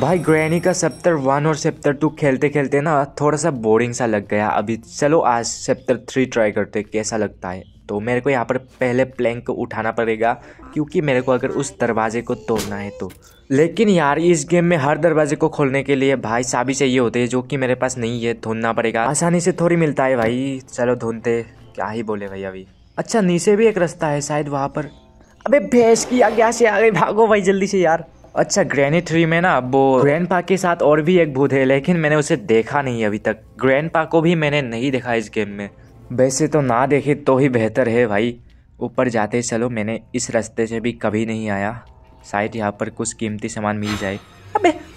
भाई ग्रैनी का sceptre one और सेप्टर टू खेलते खेलते ना थोड़ा सा बोरिंग सा लग गया अभी चलो आज सेप्टर थ्री ट्राई करते कैसा लगता है तो मेरे को यहाँ पर पहले प्लैंक को उठाना पड़ेगा क्योंकि मेरे को अगर उस दरवाजे को तोड़ना है तो लेकिन यार इस गेम में हर दरवाजे को खोलने के लिए भाई से चाहिए होते हैं जो कि मेरे पास नहीं है ढूंढना पड़ेगा आसानी से थोड़ी मिलता है भाई चलो ढूंढते क्या ही बोले भाई अभी अच्छा नीचे भी एक रास्ता है शायद वहाँ पर अबे भैंस की गया से आ गई भागो भाई जल्दी से यार अच्छा ग्रैनी थ्री में ना वो ग्रैंड के साथ और भी एक भूत है लेकिन मैंने उसे देखा नहीं अभी तक ग्रैंड को भी मैंने नहीं देखा इस गेम में वैसे तो ना देखे तो ही बेहतर है भाई ऊपर जाते चलो मैंने इस रास्ते से भी कभी नहीं आया शायद यहाँ पर कुछ कीमती सामान मिल जाए अबे